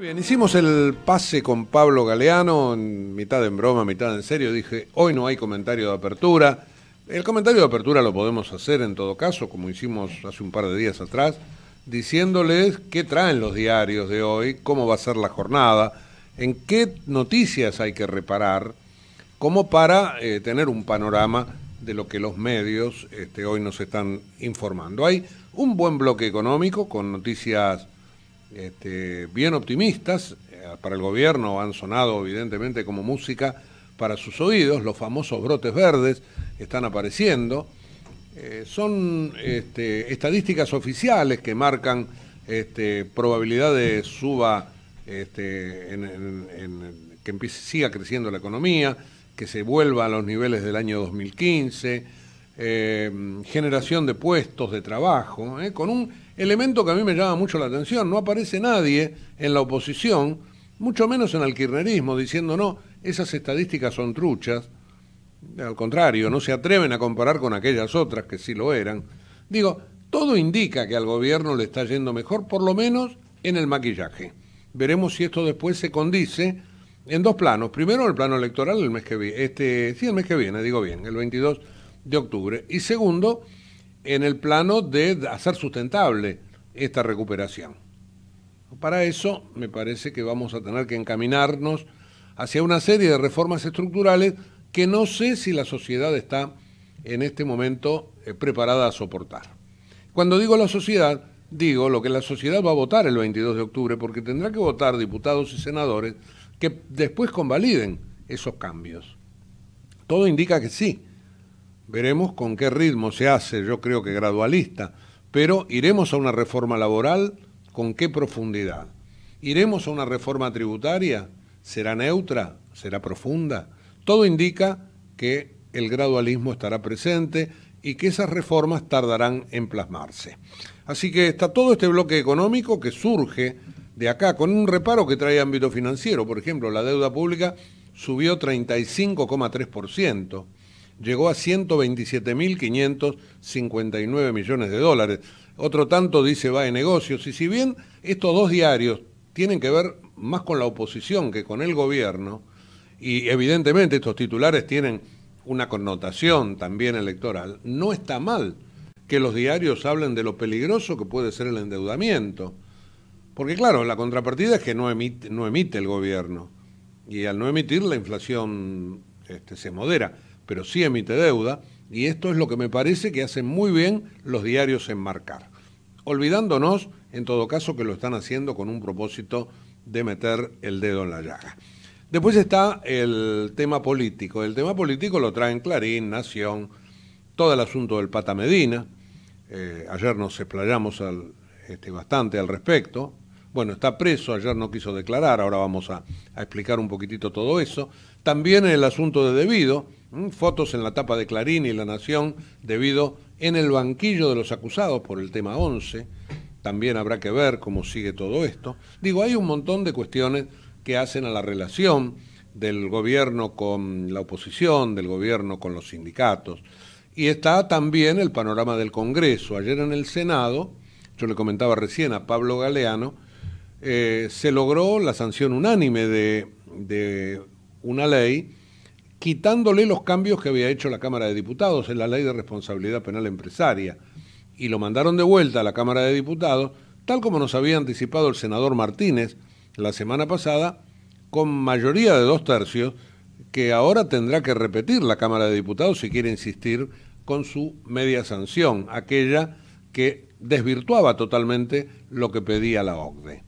bien, hicimos el pase con Pablo Galeano, en mitad en broma, mitad en serio. Dije, hoy no hay comentario de apertura. El comentario de apertura lo podemos hacer en todo caso, como hicimos hace un par de días atrás, diciéndoles qué traen los diarios de hoy, cómo va a ser la jornada, en qué noticias hay que reparar, como para eh, tener un panorama de lo que los medios este, hoy nos están informando. Hay un buen bloque económico con noticias este, bien optimistas, eh, para el gobierno han sonado evidentemente como música para sus oídos, los famosos brotes verdes están apareciendo, eh, son este, estadísticas oficiales que marcan este, probabilidad de suba, que siga creciendo la economía, que se vuelva a los niveles del año 2015, eh, generación de puestos de trabajo, eh, con un elemento que a mí me llama mucho la atención. No aparece nadie en la oposición, mucho menos en el kirchnerismo, diciendo no, esas estadísticas son truchas. Al contrario, no se atreven a comparar con aquellas otras que sí lo eran. Digo, todo indica que al gobierno le está yendo mejor, por lo menos en el maquillaje. Veremos si esto después se condice en dos planos. Primero, el plano electoral el mes que viene. Este, sí, el mes que viene, digo bien, el 22 de octubre. Y segundo, en el plano de hacer sustentable esta recuperación. Para eso me parece que vamos a tener que encaminarnos hacia una serie de reformas estructurales que no sé si la sociedad está en este momento eh, preparada a soportar. Cuando digo la sociedad, digo lo que la sociedad va a votar el 22 de octubre, porque tendrá que votar diputados y senadores que después convaliden esos cambios. Todo indica que sí, Veremos con qué ritmo se hace, yo creo que gradualista, pero iremos a una reforma laboral con qué profundidad. Iremos a una reforma tributaria, será neutra, será profunda. Todo indica que el gradualismo estará presente y que esas reformas tardarán en plasmarse. Así que está todo este bloque económico que surge de acá, con un reparo que trae ámbito financiero. Por ejemplo, la deuda pública subió 35,3% llegó a 127.559 millones de dólares. Otro tanto dice va de negocios. Y si bien estos dos diarios tienen que ver más con la oposición que con el gobierno, y evidentemente estos titulares tienen una connotación también electoral, no está mal que los diarios hablen de lo peligroso que puede ser el endeudamiento. Porque claro, la contrapartida es que no emite, no emite el gobierno. Y al no emitir, la inflación este, se modera pero sí emite deuda, y esto es lo que me parece que hacen muy bien los diarios en marcar. Olvidándonos, en todo caso, que lo están haciendo con un propósito de meter el dedo en la llaga. Después está el tema político. El tema político lo traen Clarín, Nación, todo el asunto del Pata Medina. Eh, ayer nos explayamos al, este, bastante al respecto, bueno, está preso, ayer no quiso declarar, ahora vamos a, explicar un poquitito todo eso. También el asunto de Debido, fotos en la tapa de Clarín y La Nación, Debido en el banquillo de los acusados por el tema 11. También habrá que ver cómo sigue todo esto. Digo, hay un montón de cuestiones que hacen a la relación del gobierno con la oposición, del gobierno con los sindicatos. Y está también el panorama del Congreso. Ayer en el Senado, yo le comentaba recién a Pablo Galeano, eh, se logró la sanción unánime de, de una ley quitándole los cambios que había hecho la Cámara de Diputados en la ley de responsabilidad penal empresaria. Y lo mandaron de vuelta a la Cámara de Diputados, tal como nos había anticipado el senador Martínez la semana pasada, con mayoría de dos tercios, que ahora tendrá que repetir la Cámara de Diputados si quiere insistir con su media sanción, aquella que desvirtuaba totalmente lo que pedía la OCDE.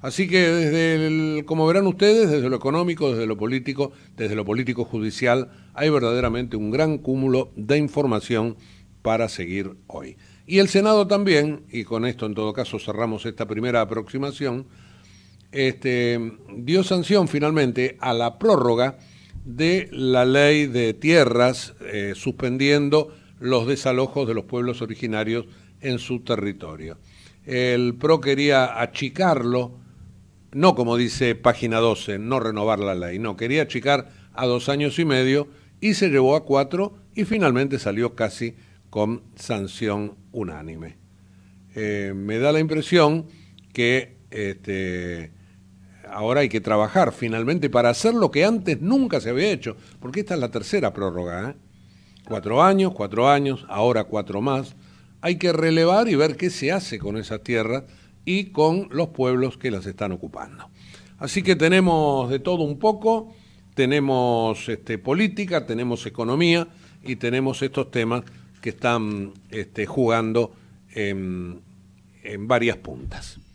Así que desde el, como verán ustedes, desde lo económico, desde lo político, desde lo político judicial, hay verdaderamente un gran cúmulo de información para seguir hoy. Y el Senado también, y con esto en todo caso cerramos esta primera aproximación, este, dio sanción finalmente a la prórroga de la ley de tierras, eh, suspendiendo los desalojos de los pueblos originarios en su territorio. El PRO quería achicarlo no como dice página 12, no renovar la ley, no, quería achicar a dos años y medio y se llevó a cuatro y finalmente salió casi con sanción unánime. Eh, me da la impresión que este, ahora hay que trabajar finalmente para hacer lo que antes nunca se había hecho, porque esta es la tercera prórroga. ¿eh? Cuatro años, cuatro años, ahora cuatro más. Hay que relevar y ver qué se hace con esas tierras y con los pueblos que las están ocupando. Así que tenemos de todo un poco, tenemos este, política, tenemos economía y tenemos estos temas que están este, jugando en varias puntas.